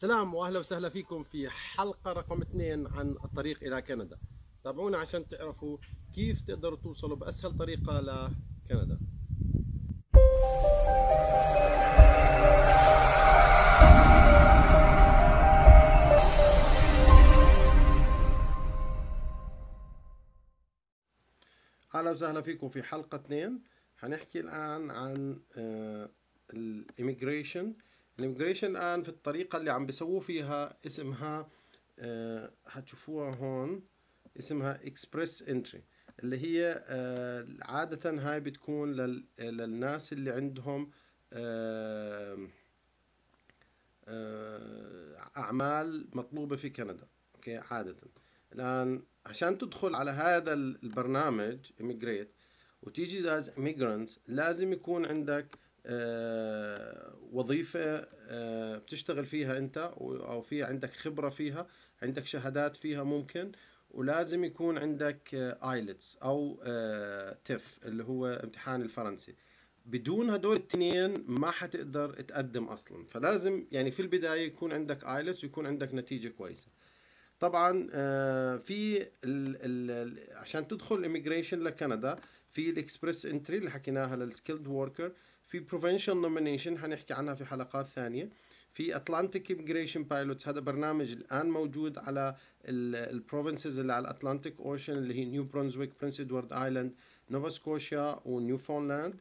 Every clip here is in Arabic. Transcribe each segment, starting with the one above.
سلام واهلا وسهلا فيكم في حلقة رقم اثنين عن الطريق الى كندا تابعونا عشان تعرفوا كيف تقدروا توصلوا باسهل طريقة لكندا اهلا وسهلا فيكم في حلقة اثنين حنحكي الان عن آه، الاميجريشن uh, الاميجريشن الان في الطريقه اللي عم بيسووا فيها اسمها أه هتشوفوها هون اسمها اكسبريس انتري اللي هي أه عادة هاي بتكون لل للناس اللي عندهم آه،, أه أعمال مطلوبة في كندا أوكي عادة الآن عشان تدخل على هذا البرنامج امجريت وتيجي از immigrants لازم يكون عندك آه، وظيفة آه، بتشتغل فيها أنت أو في عندك خبرة فيها عندك شهادات فيها ممكن ولازم يكون عندك آيلتس آه، أو آه، تف اللي هو امتحان الفرنسي بدون هدول التنين ما حتقدر تقدم أصلا فلازم يعني في البداية يكون عندك آيلتس ويكون عندك نتيجة كويسة طبعا في الـ الـ عشان تدخل الاميجريشن لكندا في الاكسبرس انتري اللي حكيناها للسكيلد وركر في بروفنشال نومينيشن حنحكي عنها في حلقات ثانيه في اتلانتيك ايميجريشن بايلوتس هذا برنامج الان موجود على البروفنسز اللي على الاتلانتيك اوشن اللي هي نيو برونزويك برنس ادوارد ايلاند نوفا سكوشيا ونيوفونلاند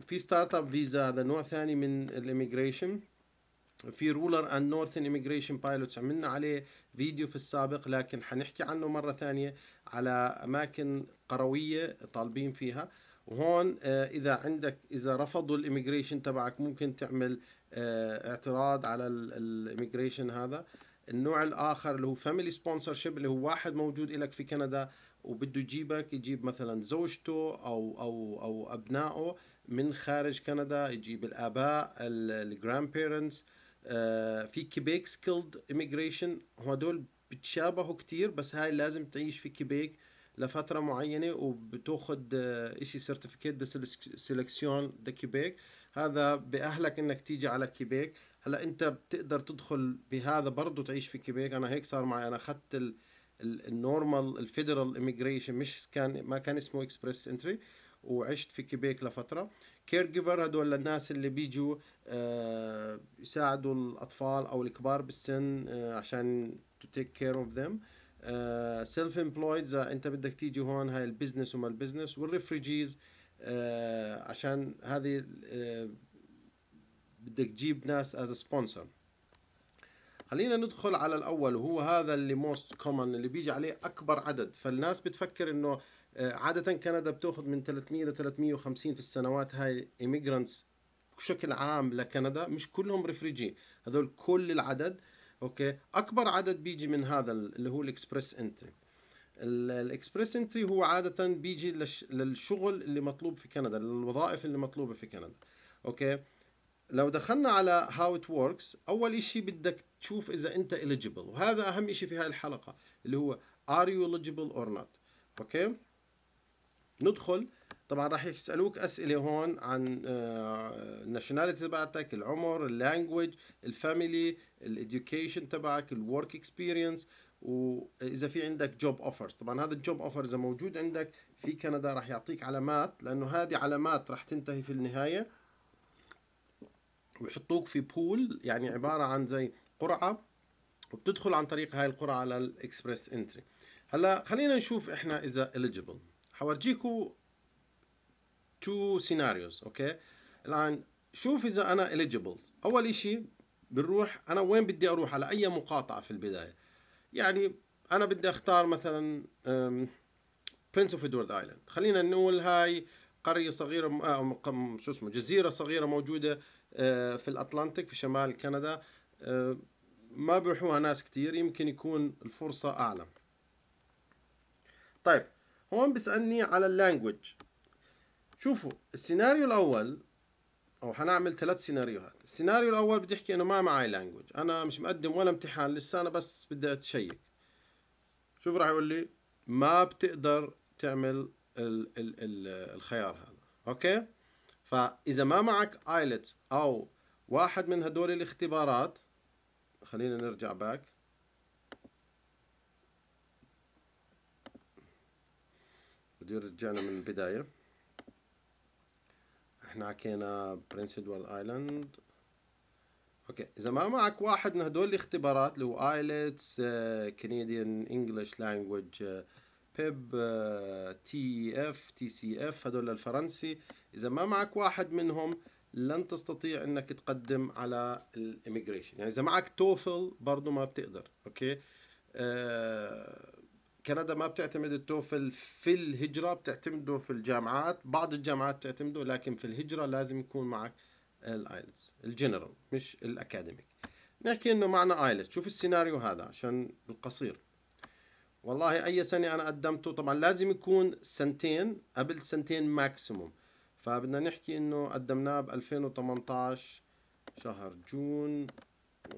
في ستارت اب فيزا هذا نوع ثاني من الايميجريشن في رولر اند نورثن اميجريشن بايلوتس عملنا عليه فيديو في السابق لكن حنحكي عنه مره ثانيه على اماكن قرويه طالبين فيها وهون آه، اذا عندك اذا رفضوا الاميجريشن تبعك ممكن تعمل آه، اعتراض على الاميجريشن هذا النوع الاخر اللي هو فاميلي شيب اللي هو واحد موجود لك في كندا وبده يجيبك يجيب مثلا زوجته او او او ابنائه من خارج كندا يجيب الاباء الجراند بيرنتس آه، في كيبيك سكيلد اميجريشن هدول بتشابهوا كتير بس هاي لازم تعيش في كيبيك لفترة معينة وبتاخد آه، اشي سيرتيفيكيت دي سيلكسيون دي كيبيك هذا بأهلك انك تيجي على كيبيك هلا انت بتقدر تدخل بهذا برضه تعيش في كيبيك انا هيك صار معي انا اخذت النورمال الفيدرال اميجريشن مش كان ما كان اسمه اكسبريس انتري وعشت في كيبيك لفتره كير جيفر هدول الناس اللي بيجوا آه، يساعدوا الاطفال او الكبار بالسن آه، عشان تو تيك كير اوف ذيم سيلف امبلويد اذا انت بدك تيجي هون هاي البزنس وما البزنس والريفريجيز آه، عشان هذه بدك تجيب ناس از سبونسر خلينا ندخل على الاول وهو هذا اللي موست كومن اللي بيجي عليه اكبر عدد فالناس بتفكر انه آه، عادة كندا بتاخذ من 300 ل 350 في السنوات هاي ايميجرانتس بشكل عام لكندا مش كلهم ريفريجي هذول كل العدد اوكي اكبر عدد بيجي من هذا اللي هو الاكسبرس انتري الاكسبرس انتري هو عادة بيجي للشغل اللي مطلوب في كندا للوظائف اللي مطلوبة في كندا اوكي لو دخلنا على هاو ات وركس اول شيء بدك تشوف اذا انت eligible وهذا اهم شيء في هاي الحلقة اللي هو ار يو eligible اور نوت اوكي ندخل طبعا راح يسالوك اسئله هون عن الناشوناليتي آه، تبعتك العمر اللانجوج الفاميلي الاديوكيشن تبعك الورك اكسبيرينس واذا في عندك جوب اوفرز طبعا هذا الجوب اوفر اذا موجود عندك في كندا راح يعطيك علامات لانه هذه علامات راح تنتهي في النهايه ويحطوك في بول يعني عباره عن زي قرعه وبتدخل عن طريق هاي القرعه على الاكسبرس انتري هلا خلينا نشوف احنا اذا eligible حورجيكو تو سيناريوز اوكي الان شوف اذا انا eligible اول شيء بنروح انا وين بدي اروح على اي مقاطعه في البدايه يعني انا بدي اختار مثلا برنس اوف ادوارد ايلاند خلينا نقول هاي قريه صغيره او آه، شو اسمه جزيره صغيره موجوده آه، في الاطلنطيك في شمال كندا آه، ما بيروحوها ناس كتير يمكن يكون الفرصه اعلى طيب هون بيسألني على اللانجوج شوفوا السيناريو الأول أو حنعمل ثلاث سيناريوهات السيناريو الأول بدي أحكي إنه ما معي لانجوج أنا مش مقدم ولا امتحان لسه أنا بس بدي أتشيك شوف راح يقول لي ما بتقدر تعمل ال ال ال الخيار هذا أوكي فإذا ما معك آيلتس أو واحد من هدول الاختبارات خلينا نرجع باك بدي رجعنا من البداية احنا حكينا برنس ادوارد ايلاند اوكي اذا ما معك واحد من هدول الاختبارات اللي هو ايلتس كنديان انجلش لانجوج بيب تي اف تي سي اف هدول الفرنسي اذا ما معك واحد منهم لن تستطيع انك تقدم على الاميجريشن يعني اذا معك توفل برضه ما بتقدر اوكي آه، كندا ما بتعتمد التوفل في الهجرة بتعتمده في الجامعات بعض الجامعات بتعتمده لكن في الهجرة لازم يكون معك الايلتس الجنرال مش الاكاديميك نحكي انه معنا ايلتس شوف السيناريو هذا عشان القصير والله اي سنة انا قدمته طبعا لازم يكون سنتين قبل سنتين ماكسيموم فبدنا نحكي انه قدمناه ب 2018 شهر جون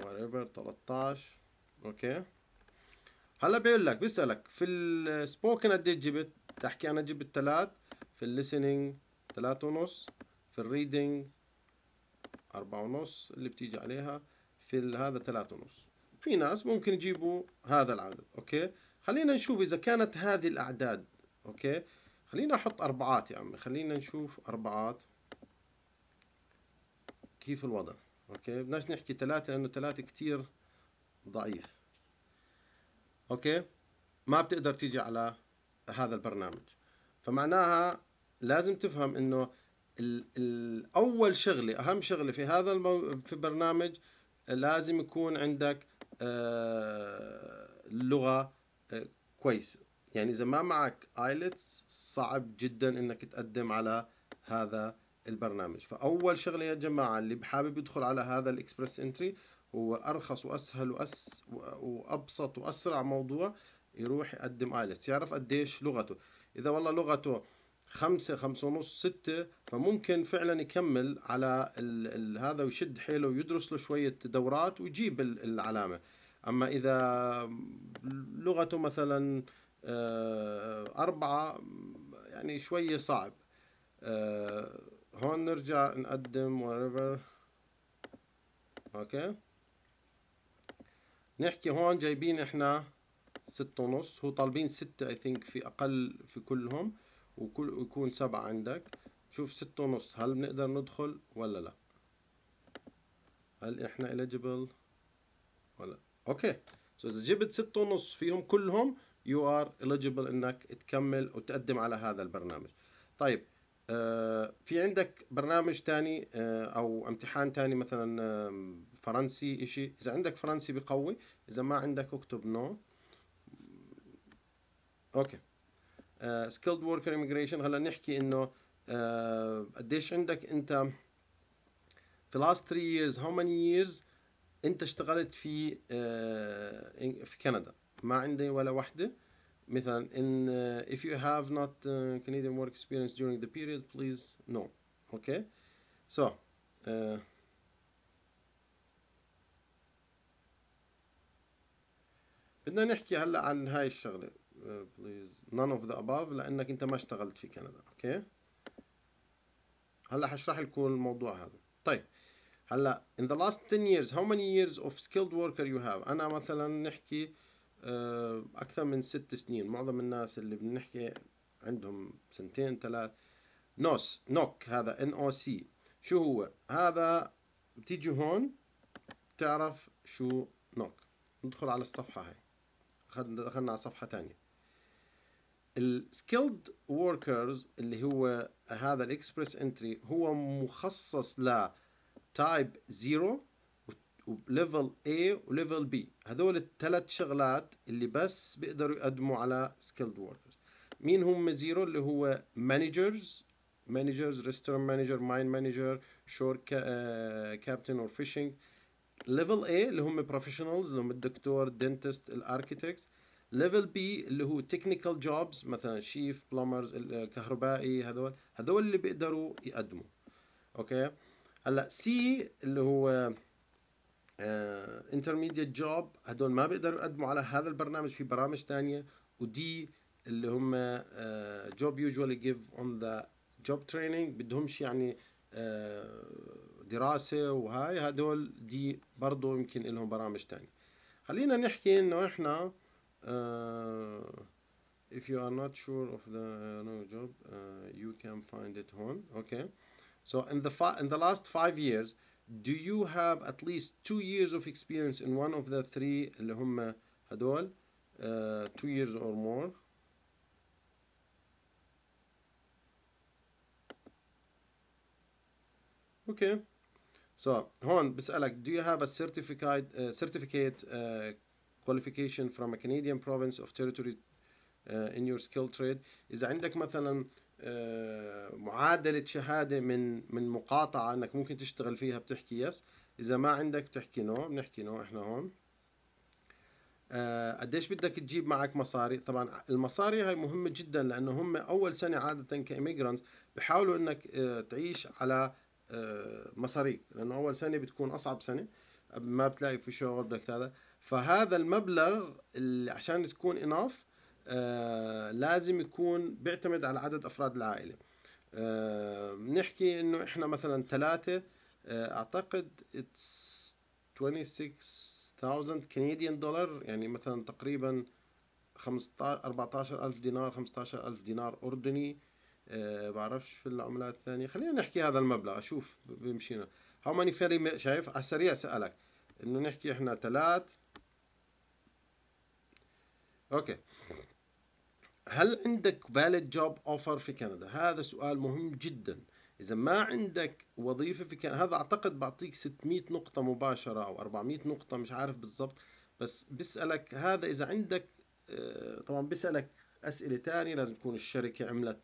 وريفر 13 اوكي okay. هلا بيقول لك بيسالك في السبوكن قد ايه جبت تحكي انا جبت ثلاث في الليسننج ثلاثة ونص في الريدنج أربعة ونص اللي بتيجي عليها في هذا ثلاثة ونص في ناس ممكن يجيبوا هذا العدد أوكي خلينا نشوف إذا كانت هذه الأعداد أوكي خلينا أحط أربعات يا عمي خلينا نشوف أربعات كيف الوضع أوكي بدناش نحكي ثلاثة لأنه ثلاثة كتير ضعيف اوكي ما بتقدر تيجي على هذا البرنامج فمعناها لازم تفهم انه اول شغله اهم شغله في هذا المو... في البرنامج لازم يكون عندك آه، لغه آه، كويسه يعني اذا ما معك ايلتس صعب جدا انك تقدم على هذا البرنامج فاول شغله يا جماعه اللي حابب يدخل على هذا الاكسبرس انتري هو ارخص واسهل وأس وابسط واسرع موضوع يروح يقدم ايلتس يعرف قديش لغته اذا والله لغته خمسة خمسة ونص ستة فممكن فعلا يكمل على ال ال هذا ويشد حيله ويدرس له شوية دورات ويجيب العلامة أما إذا لغته مثلا آه، أربعة يعني شوية صعب آه، هون نرجع نقدم whatever اوكي نحكي هون جايبين احنا ستة ونص هو طالبين ستة اي ثينك في اقل في كلهم وكل ويكون سبعة عندك شوف ستة ونص هل بنقدر ندخل ولا لا هل احنا eligible ولا اوكي سو اذا جبت ستة ونص فيهم كلهم يو ار eligible انك تكمل وتقدم على هذا البرنامج طيب آه، في عندك برنامج تاني آه، او امتحان تاني مثلا فرنسي إشي إذا عندك فرنسي بقوي إذا ما عندك اكتب نو أوكي سكيلد آه، وركر immigration هلا نحكي إنه uh, قديش عندك أنت في last 3 years how many years أنت اشتغلت في uh, آه، in, في كندا ما عندي ولا وحدة مثلا ان uh, if you have not uh, Canadian work experience during the period please no okay so uh, بدنا نحكي هلا عن هاي الشغله بليز نون اوف ذا اباف لانك انت ما اشتغلت في كندا اوكي هلا حشرح لكم الموضوع هذا طيب هلا in the last 10 years how many years of skilled worker you have انا مثلا نحكي uh, اكثر من ست سنين معظم الناس اللي بنحكي عندهم سنتين ثلاث نوس نوك هذا ان او سي شو هو هذا بتيجي هون بتعرف شو نوك ندخل على الصفحه هاي دخلنا على صفحة تانية السكيلد وركرز اللي هو هذا الاكسبرس انتري هو مخصص ل تايب 0 وليفل A وليفل B هذول الثلاث شغلات اللي بس بيقدروا يقدموا على سكيلد وركرز مين هم زيرو اللي هو مانجرز مانجرز ريستورانت مانجر ماين مانجر شور كابتن اور فيشنج ليفل A اللي هم بروفيشنالز اللي هم الدكتور الدنتست الاركيتكتس ليفل بي اللي هو تكنيكال جوبز مثلا شيف بلمرز الكهربائي هذول هذول اللي بيقدروا يقدموا اوكي هلا سي اللي هو انترميديت جوب هذول ما بيقدروا يقدموا على هذا البرنامج في برامج ثانيه ودي اللي هم جوب يوجوالي جيف اون ذا جوب تريننج بدهمش يعني uh, دراسة وهاي هدول دي برضو يمكن لهم برامج تانية خلينا نحكي انه احنا uh, if you are not sure of the uh, no job uh, you can find it هون okay so in the in the last five years do you have at least two years of experience in one of the three اللي هم هدول uh, two years or more okay So هون بسألك do you have a certificate uh, certificate uh, qualification from a Canadian province of territory uh, in your skill trade إذا عندك مثلا uh, معادلة شهادة من من مقاطعة إنك ممكن تشتغل فيها بتحكي yes إذا ما عندك بتحكي no بنحكي no إحنا هون uh, قديش بدك تجيب معك مصاري طبعا المصاري هاي مهمة جدا لأنه هم أول سنة عادة كإميجرانتس بحاولوا إنك uh, تعيش على آه، مصاريك لانه اول سنه بتكون اصعب سنه ما بتلاقي في شغل بدك هذا فهذا المبلغ اللي عشان تكون اناف آه، لازم يكون بيعتمد على عدد افراد العائله آه، بنحكي انه احنا مثلا ثلاثه اعتقد اتس 26000 كنديان دولار يعني مثلا تقريبا 15 14000 دينار 15000 دينار اردني آه، بعرفش في العملات الثانية خلينا نحكي هذا المبلغ أشوف بمشينا هاو ماني فيري شايف على السريع سألك إنه نحكي إحنا ثلاث أوكي هل عندك valid job offer في كندا؟ هذا سؤال مهم جدا إذا ما عندك وظيفة في كندا هذا أعتقد بعطيك 600 نقطة مباشرة أو 400 نقطة مش عارف بالضبط بس بسألك هذا إذا عندك آه، طبعا بسألك اسئله ثانيه لازم تكون الشركه عملت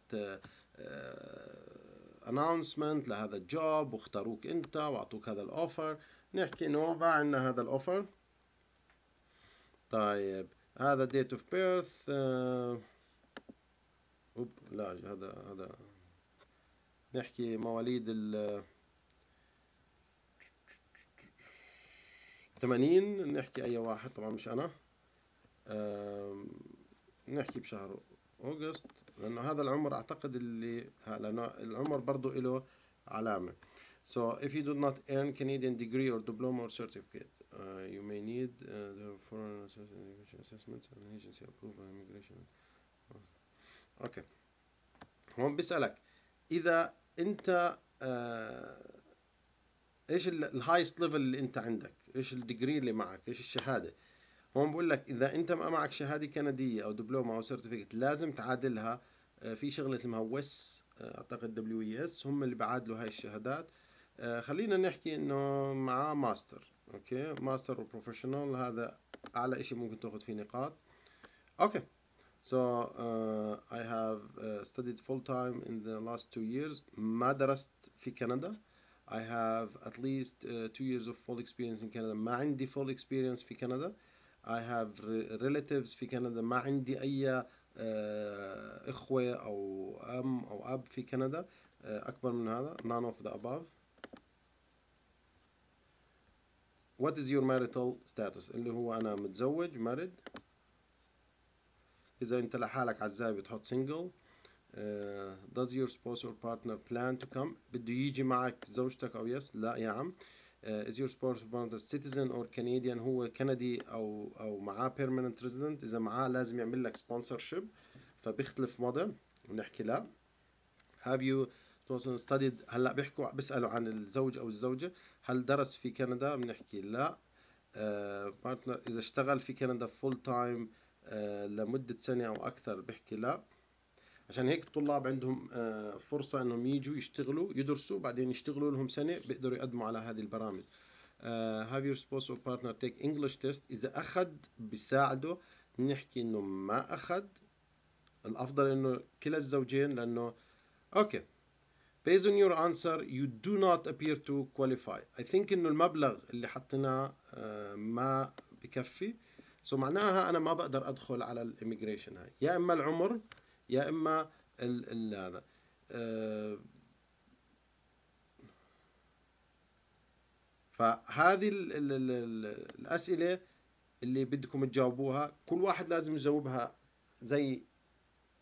اناونسمنت آه، آه، لهذا الجوب واختاروك انت واعطوك هذا الاوفر نحكي انه باع عندنا هذا الاوفر طيب هذا ديت اوف بيرث اوب لا هذا هذا نحكي مواليد ال 80 نحكي اي واحد طبعا مش انا نحكي بشهر أوغست لأنه هذا العمر أعتقد اللي لأنه العمر برضه له علامة So if you do not earn Canadian degree or diploma or certificate, uh, you may need uh, the foreign education assessments and agency approval and immigration. Okay. هون بيسألك إذا أنت uh, ايش الهايست ليفل اللي انت عندك ايش الديجري اللي معك ايش الشهاده هون بقول لك اذا انت ما معك شهاده كنديه او دبلومه او سيرتيفيكت لازم تعادلها آه، في شغله اسمها ويس آه، اعتقد دبليو اي اس هم اللي بعادلوا هاي الشهادات آه، خلينا نحكي انه معاه ماستر اوكي ماستر وبروفيشنال هذا اعلى شيء ممكن تاخذ فيه نقاط اوكي So uh, I have uh, studied full time in the last two years. ما درست في كندا. I have at least uh, two years of full experience in Canada. ما عندي full experience في كندا. I have relatives في كندا ما عندي أي آه، إخوة أو أم أو أب في كندا آه، أكبر من هذا none of the above What is your marital status اللي هو أنا متزوج married إذا أنت لحالك عزاب بتحط single آه، does your spouse or partner plan to come بده يجي معك زوجتك أو يس لا يا عم آه، is your spouse a citizen or Canadian هو كندي او او معاه permanent resident اذا معاه لازم يعمل لك sponsorship فبيختلف وضع ونحكي لا have you studied هلا بيحكوا بيسالوا عن الزوج او الزوجه هل درس في كندا بنحكي لا بارتنر آه، uh, اذا اشتغل في كندا فول تايم uh, لمده سنه او اكثر بحكي لا عشان هيك الطلاب عندهم آه، فرصة انهم يجوا يشتغلوا يدرسوا بعدين يشتغلوا لهم سنة بيقدروا يقدموا على هذه البرامج آه، have your spouse or partner take English test اذا اخذ بيساعده نحكي انه ما اخذ الافضل انه كلا الزوجين لانه اوكي Based on your answer, you do not appear to qualify. I think انه المبلغ اللي حطيناه آه، ما بكفي. سو so معناها انا ما بقدر ادخل على الإميجريشن هاي، يا اما العمر يا اما هذا آه، فهذه ال ال ال الاسئله اللي بدكم تجاوبوها كل واحد لازم يجاوبها زي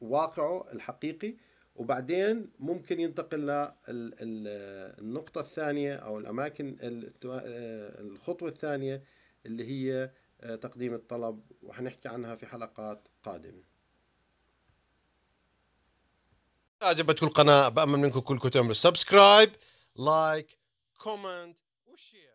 واقعه الحقيقي وبعدين ممكن ينتقل للنقطة الثانية أو الأماكن آه، الخطوة الثانية اللي هي آه، تقديم الطلب وحنحكي عنها في حلقات قادمة عجبتكم القناه بامل منكم كلكم تعملوا سبسكرايب لايك كومنت وشير